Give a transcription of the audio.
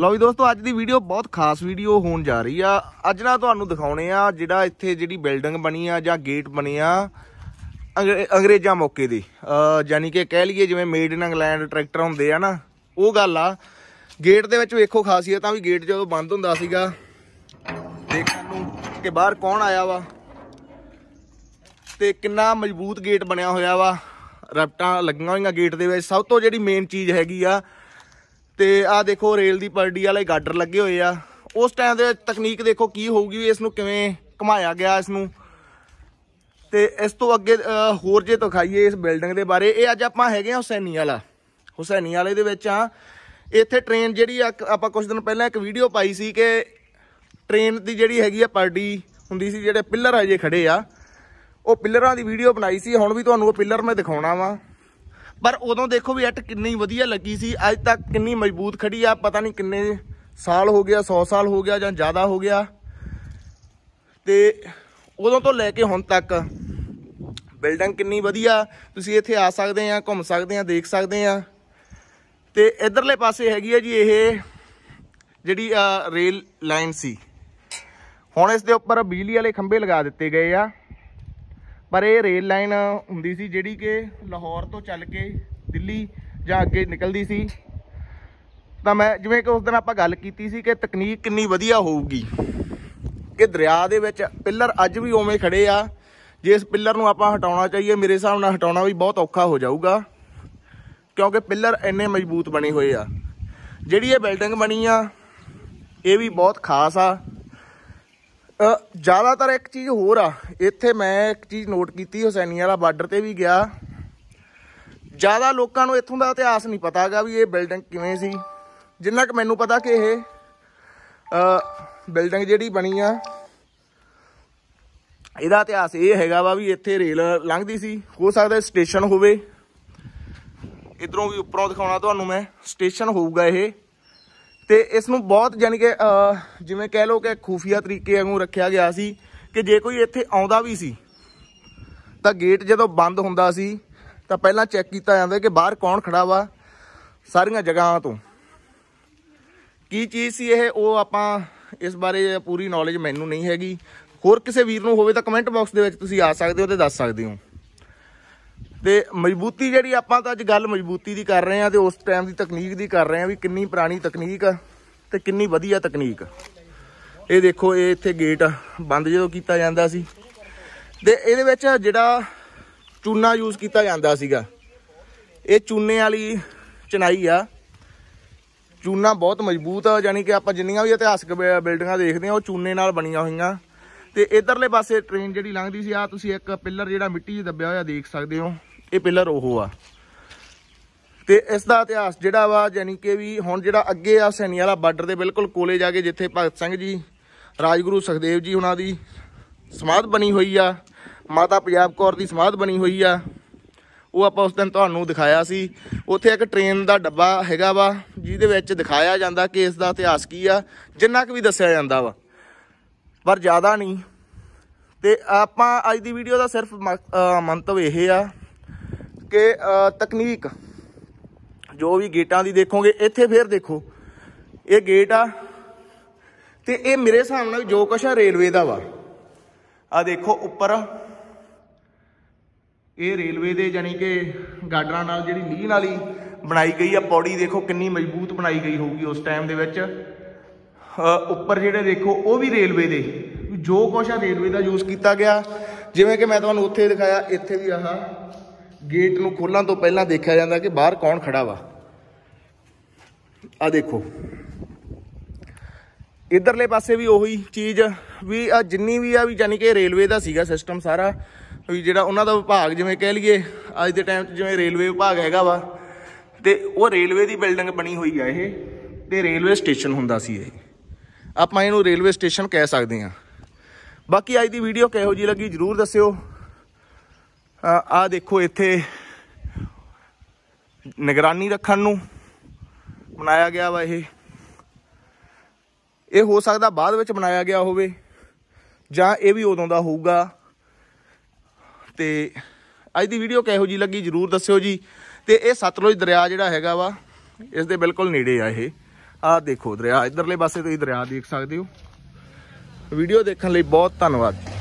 ਲਓ ਵੀ ਦੋਸਤੋ ਅੱਜ ਦੀ ਵੀਡੀਓ ਬਹੁਤ ਖਾਸ ਵੀਡੀਓ ਹੋਣ ਜਾ ਰਹੀ ਆ ਅੱਜ ਨਾ ਤੁਹਾਨੂੰ ਦਿਖਾਉਣੇ ਆ ਜਿਹੜਾ ਇੱਥੇ ਜਿਹੜੀ ਬਿਲਡਿੰਗ ਬਣੀ ਆ ਜਾਂ ਗੇਟ ਬਣੇ ਆ ਅੰਗਰੇਜ਼ਾਂ ਮੌਕੇ ਦੀ ਯਾਨੀ ਕਿ ਕਹਿ ਲਈਏ ਜਿਵੇਂ ਮੇਡ ਇਨ ਇੰਗਲੈਂਡ ਟਰੈਕਟਰ ਹੁੰਦੇ ਆ ਨਾ ਉਹ ਗੱਲ ਆ ਗੇਟ ਦੇ ਵਿੱਚ ਵੇਖੋ ਖਾਸੀਅਤ ਆ ਵੀ ਗੇਟ ਜਦੋਂ ਬੰਦ ਹੁੰਦਾ ਸੀਗਾ ਦੇਖਣ ਨੂੰ ਕਿ ਬਾਹਰ ਕੌਣ ਆਇਆ ਵਾ ਤੇ ਕਿੰਨਾ ਮਜ਼ਬੂਤ ਗੇਟ ਬਣਿਆ ਹੋਇਆ ਵਾ ਰਪਟਾਂ ਲੱਗੀਆਂ ਹੋਈਆਂ ਗੇਟ ਦੇ ਵਿੱਚ ਸਭ ਤੋਂ ਜਿਹੜੀ ਮੇਨ ਚੀਜ਼ ਹੈਗੀ ਆ ਤੇ ਆਹ ਦੇਖੋ ਰੇਲ ਦੀ ਪਰਡੀ ਵਾਲੇ ਗਾਡਰ ਲੱਗੇ ਹੋਏ ਆ ਉਸ ਟਾਈਮ ਦੇ ਤਕਨੀਕ ਦੇਖੋ ਕੀ ਹੋਊਗੀ ਇਸ ਨੂੰ ਕਿਵੇਂ ਘਮਾਇਆ ਗਿਆ ਇਸ ਨੂੰ ਤੇ ਇਸ ਤੋਂ ਅੱਗੇ ਹੋਰ ਜੇ ਦਿਖਾਈਏ ਇਸ ਬਿਲਡਿੰਗ ਦੇ ਬਾਰੇ ਇਹ ਅੱਜ ਆਪਾਂ ਹੈਗੇ ਆ ਹੁਸੈਨੀ ਵਾਲਾ ਹੁਸੈਨੀ ਵਾਲੇ ਦੇ ਵਿੱਚ ਆ ਇੱਥੇ ਟ੍ਰੇਨ ਜਿਹੜੀ ਆਪਾਂ ਕੁਝ ਦਿਨ ਪਹਿਲਾਂ ਇੱਕ ਵੀਡੀਓ ਪਾਈ ਸੀ ਕਿ ਟ੍ਰੇਨ ਦੀ ਜਿਹੜੀ ਹੈਗੀ ਆ ਪਰਡੀ ਹੁੰਦੀ ਸੀ ਜਿਹੜੇ ਪਿੱਲਰ ਆ ਜੇ ਖੜੇ ਆ ਉਹ ਪਿੱਲਰਾਂ ਦੀ ਵੀਡੀਓ ਬਣਾਈ ਸੀ ਹੁਣ ਵੀ ਤੁਹਾਨੂੰ ਉਹ ਪਿੱਲਰ ਮੈਂ ਦਿਖਾਉਣਾ ਵਾਂ ਪਰ ਉਦੋਂ ਦੇਖੋ ਵੀ ਐਟ ਕਿੰਨੀ ਵਧੀਆ ਲੱਗੀ ਸੀ ਅੱਜ ਤੱਕ ਕਿੰਨੀ ਮਜ਼ਬੂਤ ਖੜੀ ਆ ਪਤਾ ਨਹੀਂ ਕਿੰਨੇ ਸਾਲ ਹੋ ਗਿਆ 100 ਸਾਲ ਹੋ ਗਿਆ ਜਾਂ ਜ਼ਿਆਦਾ ਹੋ ਗਿਆ ਤੇ ਉਦੋਂ ਤੋਂ ਲੈ ਕੇ ਹੁਣ ਤੱਕ ਬਿਲਡਿੰਗ ਕਿੰਨੀ ਵਧੀਆ ਤੁਸੀਂ ਇੱਥੇ ਆ ਸਕਦੇ ਆ ਘੁੰਮ ਸਕਦੇ ਆ ਦੇਖ ਸਕਦੇ ਆ ਤੇ ਇਧਰਲੇ ਪਾਸੇ ਹੈਗੀ ਆ ਜੀ ਇਹ ਜਿਹੜੀ ਰੇਲ ਲਾਈਨ ਸੀ ਹੁਣ ਇਸ ਦੇ ਉੱਪਰ ਬਿਜਲੀ ਵਾਲੇ ਖੰਭੇ ਲਗਾ ਦਿੱਤੇ ਗਏ ਆ ਪਰ ਇਹ ਰੇਲ ਲਾਈਨ ਹੁੰਦੀ ਸੀ ਜਿਹੜੀ ਕਿ ਲਾਹੌਰ ਤੋਂ ਚੱਲ ਕੇ ਦਿੱਲੀ ਜਾਂ ਅੱਗੇ ਨਿਕਲਦੀ ਸੀ ਤਾਂ ਮੈਂ ਜਿਵੇਂ ਕਿ ਉਸ ਦਿਨ ਆਪਾਂ ਗੱਲ ਕੀਤੀ ਸੀ ਕਿ ਤਕਨੀਕ ਕਿੰਨੀ ਵਧੀਆ ਹੋਊਗੀ ਕਿ ਦਰਿਆ ਦੇ ਵਿੱਚ ਪਿੱਲਰ ਅੱਜ ਵੀ ਉਵੇਂ ਖੜੇ ਆ ਜੇ ਇਸ ਪਿੱਲਰ ਨੂੰ ਆਪਾਂ ਹਟਾਉਣਾ ਚਾਹੀਏ ਮੇਰੇ ਹਿਸਾਬ ਨਾਲ ਹਟਾਉਣਾ ਵੀ ਬਹੁਤ ਔਖਾ ਹੋ ਜਾਊਗਾ ਕਿਉਂਕਿ ਪਿੱਲਰ ਇੰਨੇ ਮਜ਼ਬੂਤ ਬਣੇ ਹੋਏ ਆ ਜਿਹੜੀ ਇਹ ਬਿਲਡਿੰਗ ਬਣੀ ਆ ਇਹ ਵੀ ਬਹੁਤ ਖਾਸ ਆ ਜ਼ਿਆਦਾਤਰ ਇੱਕ ਚੀਜ਼ ਹੋਰ ਆ ਇੱਥੇ ਮੈਂ ਇੱਕ ਚੀਜ਼ ਨੋਟ ਕੀਤੀ ਹੁਸੈਨੀ ਵਾਲਾ ਬਾਰਡਰ ਤੇ ਵੀ ਗਿਆ ਜ਼ਿਆਦਾ ਲੋਕਾਂ ਨੂੰ ਇੱਥੋਂ ਦਾ ਇਤਿਹਾਸ ਨਹੀਂ ਪਤਾਗਾ ਵੀ ਇਹ ਬਿਲਡਿੰਗ ਕਿਵੇਂ ਸੀ ਜਿੰਨਾ ਕਿ ਮੈਨੂੰ ਪਤਾ ਕਿ ਇਹ ਅ ਬਿਲਡਿੰਗ ਜਿਹੜੀ ਬਣੀ ਆ ਇਹਦਾ ਇਤਿਹਾਸ ਇਹ ਹੈਗਾ ਵਾ ਵੀ ਇੱਥੇ ਰੇਲ ਲੰਘਦੀ ਸੀ ਹੋ ਸਕਦਾ ਸਟੇਸ਼ਨ ਹੋਵੇ ਇਧਰੋਂ ਵੀ ਉੱਪਰੋਂ ਦਿਖਾਉਣਾ ਤੁਹਾਨੂੰ ਮੈਂ ਸਟੇਸ਼ਨ ਹੋਊਗਾ ਇਹ ਤੇ ਇਸ ਨੂੰ ਬਹੁਤ ਜਾਨੀ ਕਿ ਜਿਵੇਂ ਕਹਿ ਲੋ ਕਿ ਖੂਫੀਆ ਤਰੀਕੇ ਵਾਂਗੂ ਰੱਖਿਆ ਗਿਆ ਸੀ ਕਿ ਜੇ ਕੋਈ ਇੱਥੇ ਆਉਂਦਾ ਵੀ ਸੀ ਤਾਂ ਗੇਟ ਜਦੋਂ ਬੰਦ ਹੁੰਦਾ ਸੀ ਤਾਂ ਪਹਿਲਾਂ ਚੈੱਕ ਕੀਤਾ ਜਾਂਦਾ ਕਿ ਬਾਹਰ ਕੌਣ ਖੜਾ ਵਾ ਸਾਰੀਆਂ ਜਗ੍ਹਾਵਾਂ ਤੋਂ ਕੀ ਚੀਜ਼ ਸੀ ਇਹ ਉਹ ਆਪਾਂ ਇਸ ਬਾਰੇ ਪੂਰੀ ਨੌਲੇਜ ਮੈਨੂੰ ਨਹੀਂ ਹੈਗੀ ਹੋਰ ਕਿਸੇ ਵੀਰ ਨੂੰ ਹੋਵੇ ਤਾਂ ਕਮੈਂਟ ਬਾਕਸ ਦੇ ਵਿੱਚ ਤੁਸੀਂ ਆ ਸਕਦੇ ਹੋ ਤੇ ਦੱਸ ਸਕਦੇ ਹੋ ਤੇ ਮਜ਼ਬੂਤੀ ਜਿਹੜੀ ਆਪਾਂ ਤਾਂ ਅੱਜ ਗੱਲ ਮਜ਼ਬੂਤੀ ਦੀ ਕਰ ਰਹੇ ਆ ਤੇ ਉਸ ਟਾਈਮ ਦੀ ਤਕਨੀਕ ਦੀ ਕਰ ਰਹੇ ਆ ਵੀ ਕਿੰਨੀ ਪੁਰਾਣੀ ਤਕਨੀਕ ਆ ਤੇ ਕਿੰਨੀ ਵਧੀਆ ਤਕਨੀਕ ਇਹ ਦੇਖੋ ਇਹ ਇੱਥੇ ਗੇਟ ਬੰਦ ਜਦੋਂ ਕੀਤਾ ਜਾਂਦਾ ਸੀ ਤੇ ਇਹਦੇ ਵਿੱਚ ਜਿਹੜਾ ਚੂਨਾ ਯੂਜ਼ ਕੀਤਾ ਜਾਂਦਾ ਸੀਗਾ ਇਹ ਚੂਨੇ ਵਾਲੀ ਚਨਾਈ ਆ ਚੂਨਾ ਬਹੁਤ ਮਜ਼ਬੂਤ ਆ ਯਾਨੀ ਕਿ ਆਪਾਂ ਜਿੰਨੀਆਂ ਵੀ ਇਤਿਹਾਸਕ ਬਿਲਡਿੰਗਾਂ ਦੇਖਦੇ ਆ ਉਹ ਚੂਨੇ ਨਾਲ ਬਣੀਆਂ ਹੋਈਆਂ ਤੇ ਇਧਰਲੇ ਪਾਸੇ ਟ੍ਰੇਨ ਜਿਹੜੀ ਲੰਘਦੀ ਸੀ ਆ ਤੁਸੀਂ ਇੱਕ ਪਿੱਲਰ ਜਿਹੜਾ ਮਿੱਟੀ 'ਚ ਦੱਬਿਆ ਹੋਇਆ ਦੇਖ ਸਕਦੇ ਹੋ ਇਹ ਪਿਲਰ ਉਹ ਆ ਤੇ ਇਸ ਦਾ ਇਤਿਹਾਸ ਜਿਹੜਾ ਵਾ ਯਾਨੀ ਕਿ ਵੀ ਹੁਣ ਜਿਹੜਾ ਅੱਗੇ ਆ ਸੈਣੀ ਵਾਲਾ ਬਾਰਡਰ ਦੇ ਬਿਲਕੁਲ ਕੋਲੇ ਜਾ ਕੇ ਜਿੱਥੇ ਭਗਤ ਸਿੰਘ ਜੀ ਰਾਜਗੁਰੂ ਸੁਖਦੇਵ ਜੀ ਉਹਨਾਂ ਦੀ ਸਮਾਧ ਬਣੀ ਹੋਈ ਆ ਮਾਤਾ ਪੰਜਾਬ ਕੌਰ ਦੀ ਸਮਾਧ ਬਣੀ ਹੋਈ ਆ ਉਹ ਆਪਾਂ ਉਸ ਦਿਨ ਤੁਹਾਨੂੰ ਦਿਖਾਇਆ ਸੀ ਉੱਥੇ ਇੱਕ ਟ੍ਰੇਨ ਦਾ ਡੱਬਾ ਹੈਗਾ ਵਾ ਜਿਹਦੇ ਵਿੱਚ ਦਿਖਾਇਆ ਜਾਂਦਾ ਕਿ ਇਸ ਦਾ ਇਤਿਹਾਸ ਕੀ ਆ ਜਿੰਨਾ ਕੁ ਵੀ ਦੱਸਿਆ ਜਾਂਦਾ ਵਾ ਪਰ ਜ਼ਿਆਦਾ ਨਹੀਂ ਤੇ ਆਪਾਂ ਅੱਜ ਦੀ ਵੀਡੀਓ ਦਾ ਸਿਰਫ ਮੰਤਵ ਇਹ ਆ ਕਿ ਤਕਨੀਕ ਜੋ ਵੀ ਗੇਟਾਂ ਦੀ ਦੇਖੋਗੇ ਇੱਥੇ ਫੇਰ ਦੇਖੋ ਇਹ ਗੇਟ ਆ ਤੇ ਇਹ ਮੇਰੇ ਹਿਸਾਬ ਨਾਲ ਜੋ ਕੁਛ ਆ ਰੇਲਵੇ ਦਾ ਵਾ ਆ ਦੇਖੋ ਉੱਪਰ ਇਹ ਰੇਲਵੇ ਦੇ ਜਾਨੀ ਕਿ ਗਾਡਰਾਂ ਨਾਲ ਜਿਹੜੀ ਲੀਨ ਵਾਲੀ ਬਣਾਈ ਗਈ ਆ ਪੌੜੀ ਦੇਖੋ ਕਿੰਨੀ ਮਜ਼ਬੂਤ ਬਣਾਈ ਗਈ ਹੋਊਗੀ ਉਸ ਟਾਈਮ ਦੇ ਵਿੱਚ ਉੱਪਰ ਜਿਹੜੇ ਦੇਖੋ ਉਹ ਵੀ ਰੇਲਵੇ ਦੇ ਜੋ ਕੁਛ ਆ ਰੇਲਵੇ ਦਾ ਯੂਜ਼ ਕੀਤਾ ਗਿਆ ਜਿਵੇਂ ਕਿ ਮੈਂ ਤੁਹਾਨੂੰ ਉੱਥੇ ਦਿਖਾਇਆ ਇੱਥੇ ਵੀ ਆਹ ਗੇਟ ਨੂੰ ਖੋਲਣ ਤੋਂ ਪਹਿਲਾਂ ਦੇਖਿਆ ਜਾਂਦਾ ਕਿ ਬਾਹਰ ਕੌਣ ਖੜਾ ਵਾ ਆ ਦੇਖੋ ਇਧਰਲੇ ਪਾਸੇ ਵੀ ਉਹੀ ਚੀਜ਼ ਵੀ ਆ ਜਿੰਨੀ ਵੀ ਆ ਵੀ ਯਾਨੀ ਕਿ ਰੇਲਵੇ ਦਾ ਸੀਗਾ ਸਿਸਟਮ ਸਾਰਾ ਵੀ ਜਿਹੜਾ ਉਹਨਾਂ ਦਾ ਵਿਭਾਗ ਜਿਵੇਂ ਕਹਿ ਲਈਏ ਅੱਜ ਦੇ ਟਾਈਮ 'ਚ ਜਿਵੇਂ ਰੇਲਵੇ ਵਿਭਾਗ ਹੈਗਾ ਵਾ ਤੇ ਉਹ ਰੇਲਵੇ ਦੀ ਬਿਲਡਿੰਗ ਬਣੀ ਹੋਈ ਆ ਇਹ ਤੇ ਰੇਲਵੇ ਸਟੇਸ਼ਨ ਹੁੰਦਾ ਸੀ ਇਹ ਆਪਾਂ ਇਹਨੂੰ ਰੇਲਵੇ ਸਟੇਸ਼ਨ ਕਹਿ ਸਕਦੇ ਆ ਬਾਕੀ ਅੱਜ ਦੀ ਵੀਡੀਓ ਕਿਹੋ ਜੀ ਲੱਗੀ ਜਰੂਰ ਦੱਸਿਓ ਆ ਦੇਖੋ ਇੱਥੇ ਨਿਗਰਾਨੀ ਰੱਖਣ ਨੂੰ ਬਣਾਇਆ ਗਿਆ ਵਾ ਇਹ ਇਹ ਹੋ ਸਕਦਾ ਬਾਅਦ ਵਿੱਚ ਬਣਾਇਆ ਗਿਆ ਹੋਵੇ ਜਾਂ ਇਹ ਵੀ ਉਦੋਂ ਦਾ ਹੋਊਗਾ ਤੇ ਅੱਜ ਦੀ ਵੀਡੀਓ ਕਿਹੋ ਜੀ ਲੱਗੀ ਜਰੂਰ ਦੱਸਿਓ ਜੀ ਤੇ ਇਹ ਸਤਲੁਜ ਦਰਿਆ ਜਿਹੜਾ ਹੈਗਾ ਵਾ ਇਸ ਦੇ ਬਿਲਕੁਲ ਨੇੜੇ ਆ ਇਹ ਆਹ ਦੇਖੋ ਦਰਿਆ ਇਧਰਲੇ ਪਾਸੇ ਤੁਸੀਂ ਦਰਿਆ ਦੇਖ ਸਕਦੇ ਹੋ ਵੀਡੀਓ ਦੇਖਣ ਲਈ ਬਹੁਤ ਧੰਨਵਾਦ